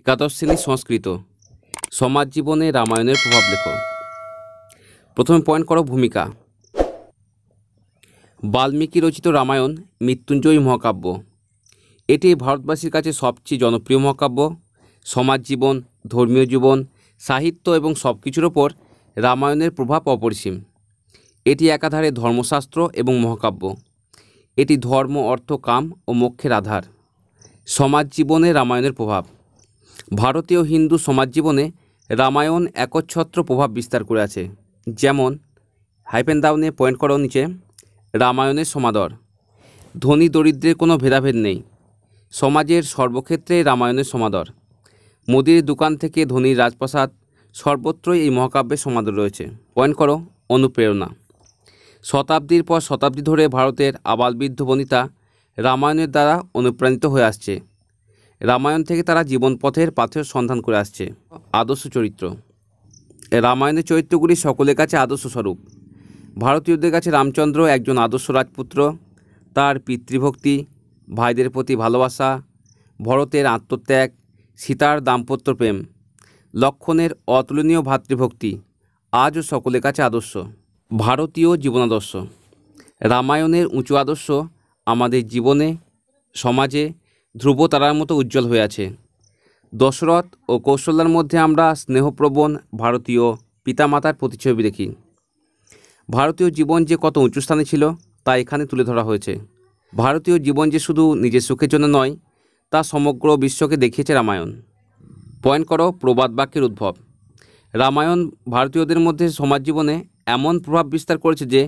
একাদশ শ্রেণী সংস্কৃত সমাজ জীবনে রামায়ণের প্রভাব লেখ প্রথমে পয়েন্ট করো ভূমিকা বাল্মীকি রচিত রামায়ণ মৃত্যুঞ্জয়ী মহাকাব্য এটি ভারতবাসীর কাছে সবচেয়ে জনপ্রিয় মহাকাব্য সমাজ জীবন ধর্মীয় জীবন সাহিত্য এবং সব কিছুর ওপর রামায়ণের প্রভাব অপরিসীম এটি একাধারে ধর্মশাস্ত্র এবং মহাকাব্য এটি ধর্ম অর্থ কাম ও মোক্ষের আধার সমাজ জীবনে রামায়ণের প্রভাব ভারতীয় হিন্দু সমাজ জীবনে রামায়ণ একচ্ছত্র প্রভাব বিস্তার করে আছে যেমন হাইপেন দাউনে পয়েন্ট করো নিচে রামায়ণের সমাদর ধনী দরিদ্রের কোনো ভেদাভেদ নেই সমাজের সর্বক্ষেত্রে রামায়ণের সমাদর মুদির দোকান থেকে ধনীর রাজপ্রাসাদ সর্বত্রই এই মহাকাব্যের সমাদর রয়েছে পয়েন্ট করো অনুপ্রেরণা শতাব্দীর পর শতাব্দী ধরে ভারতের আবালবৃদ্ধ বনিতা রামায়ণের দ্বারা অনুপ্রাণিত হয়ে আসছে রামায়ণ থেকে তারা জীবনপথের পাথের সন্ধান করে আসছে আদর্শ চরিত্র রামায়ণের চরিত্রগুলি সকলের কাছে আদর্শ স্বরূপ ভারতীয়দের কাছে রামচন্দ্র একজন আদর্শ রাজপুত্র তার পিতৃভক্তি ভাইদের প্রতি ভালোবাসা ভরতের আত্মত্যাগ সীতার দাম্পত্য প্রেম লক্ষণের অতুলনীয় ভাতৃভক্তি আজও সকলের কাছে আদর্শ ভারতীয় জীবনাদর্শ রামায়ণের উঁচু আদর্শ আমাদের জীবনে সমাজে ধ্রুব তারার মতো উজ্জ্বল হয়ে আছে দশরথ ও কৌশল্যার মধ্যে আমরা স্নেহপ্রবণ ভারতীয় পিতামাতার প্রতিচ্ছবি দেখি ভারতীয় জীবন যে কত উঁচু স্থানে ছিল তা এখানে তুলে ধরা হয়েছে ভারতীয় জীবন যে শুধু নিজের সুখের জন্য নয় তা সমগ্র বিশ্বকে দেখিয়েছে রামায়ণ পয়েন্ট করো প্রবাদ বাক্যের উদ্ভব রামায়ণ ভারতীয়দের মধ্যে সমাজ জীবনে এমন প্রভাব বিস্তার করেছে যে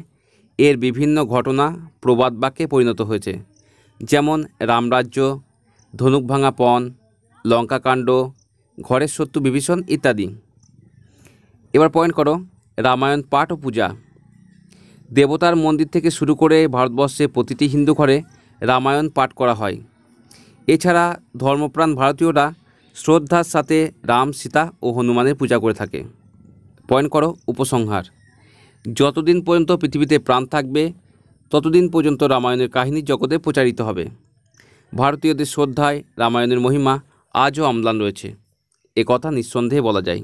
এর বিভিন্ন ঘটনা প্রবাদ বাক্যে পরিণত হয়েছে যেমন রামরাজ্য ধনুক ভাঙা পণ লঙ্কাকাণ্ড ঘরের শত্রু বিভীষণ ইত্যাদি এবার পয়েন্ট করো রামায়ণ পাঠ ও পূজা দেবতার মন্দির থেকে শুরু করে ভারতবর্ষে প্রতিটি হিন্দু ঘরে রামায়ণ পাঠ করা হয় এছাড়া ধর্মপ্রাণ ভারতীয়রা শ্রদ্ধার সাথে রাম সীতা ও হনুমানের পূজা করে থাকে পয়েন্ট করো উপসংহার যতদিন পর্যন্ত পৃথিবীতে প্রাণ থাকবে ততদিন পর্যন্ত রামায়ণের কাহিনী জগতে প্রচারিত হবে ভারতীয়দের শ্রদ্ধায় রামায়ণের মহিমা আজও আমলান রয়েছে একথা নিঃসন্দেহে বলা যায়